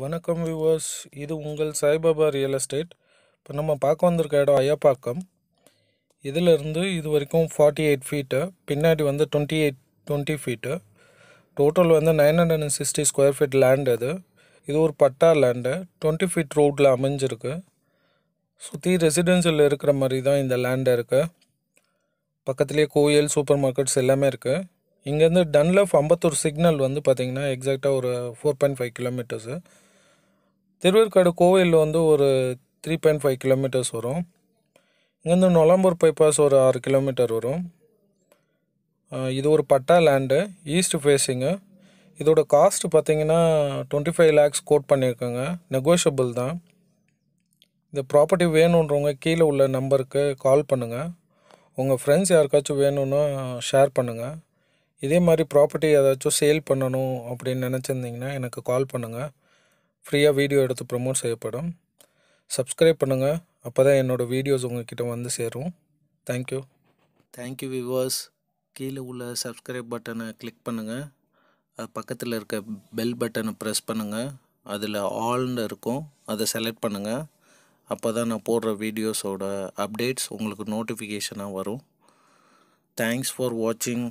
வணக்கம் விவர்ஸ் இது உங்கள் சாய்பாபா ரியல் எஸ்டேட் இப்போ நம்ம பார்க்க வந்திருக்க இடம் ஐயப்பாக்கம் இதிலிருந்து இது வரைக்கும் ஃபார்ட்டி எயிட் ஃபீட்டு பின்னாடி வந்து twenty eight twenty feet total வந்து nine hundred and sixty square feet land அது இது ஒரு பட்டா லேண்டு டுவெண்ட்டி ஃபீட் ரோட்டில் அமைஞ்சிருக்கு சுற்றி ரெசிடென்சியல் இருக்கிற மாதிரி தான் இந்த லேண்டு இருக்குது பக்கத்துலேயே கோயில் சூப்பர் மார்க்கெட்ஸ் எல்லாமே இருக்குது இங்கேருந்து டன்லஃப் அம்பத்தூர் சிக்னல் வந்து பார்த்திங்கன்னா எக்ஸாக்டாக ஒரு four point five kilometres Thiruverkadu கோவில் வந்து ஒரு த்ரீ பாயிண்ட் ஃபைவ் கிலோமீட்டர்ஸ் வரும் இங்கேருந்து நொலம்பூர் பைபாஸ் ஒரு ஆறு கிலோமீட்டர் வரும் இது ஒரு பட்டா லேண்டு ஈஸ்ட் ஃபேஸிங்கு இதோட காஸ்ட் பார்த்திங்கன்னா டுவெண்ட்டி ஃபைவ் லேக்ஸ் கோட் பண்ணியிருக்கோங்க நெகோஷியபிள் தான் இந்த ப்ராப்பர்ட்டி வேணுன்றவங்க கீழே உள்ள நம்பருக்கு கால் பண்ணுங்கள் உங்கள் ஃப்ரெண்ட்ஸ் யாருக்காச்சும் வேணும்னா ஷேர் பண்ணுங்கள் இதே மாதிரி ப்ராப்பர்ட்டி ஏதாச்சும் சேல் பண்ணணும் அப்படின்னு நினச்சிருந்தீங்கன்னா எனக்கு கால் பண்ணுங்கள் ஃப்ரீயாக வீடியோ எடுத்து ப்ரமோட் செய்யப்படும் சப்ஸ்கிரைப் பண்ணுங்கள் அப்போ தான் என்னோடய வீடியோஸ் உங்ககிட்ட வந்து சேரும் தேங்க்யூ தேங்க்யூ வியூவர்ஸ் கீழே உள்ள சப்ஸ்கிரைப் பட்டனை கிளிக் பண்ணுங்கள் அது பக்கத்தில் இருக்க பெல் பட்டனை ப்ரெஸ் பண்ணுங்கள் அதில் ஆல்னு இருக்கும் அதை செலக்ட் பண்ணுங்கள் அப்போ தான் நான் போடுற வீடியோஸோட அப்டேட்ஸ் உங்களுக்கு நோட்டிஃபிகேஷனாக வரும் தேங்க்ஸ் ஃபார் வாட்சிங்